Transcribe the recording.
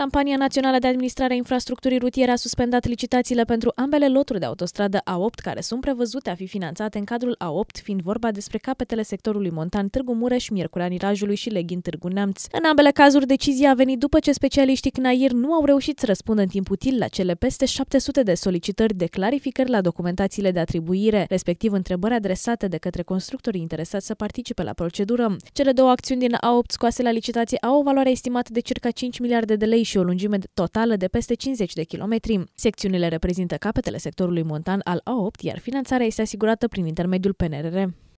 Campania Națională de Administrare a Infrastructurii Rutiere a suspendat licitațiile pentru ambele loturi de autostradă A8 care sunt prevăzute a fi finanțate în cadrul A8, fiind vorba despre capetele sectorului Montan Târgu Mureș, Miercurea Nirajului și Leghin Târgu Neamț. În ambele cazuri, decizia a venit după ce specialiștii CNAIR nu au reușit să răspundă în timp util la cele peste 700 de solicitări de clarificări la documentațiile de atribuire, respectiv întrebări adresate de către constructorii interesați să participe la procedură. Cele două acțiuni din A8 scoase la licitație au o valoare estimată de circa 5 miliarde de lei și o lungime totală de peste 50 de kilometri. Secțiunile reprezintă capetele sectorului montan al A8, iar finanțarea este asigurată prin intermediul PNRR.